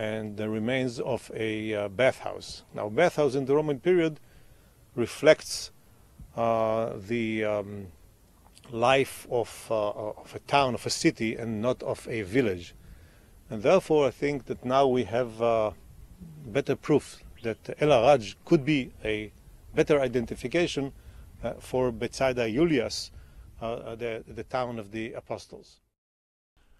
and the remains of a uh, bathhouse. Now, bathhouse in the Roman period reflects uh, the um, life of, uh, of, a town, of a city, and not of a village. And therefore, I think that now we have uh, better proof that El Araj could be a better identification uh, for Bethsaida Julius, uh, the, the town of the apostles.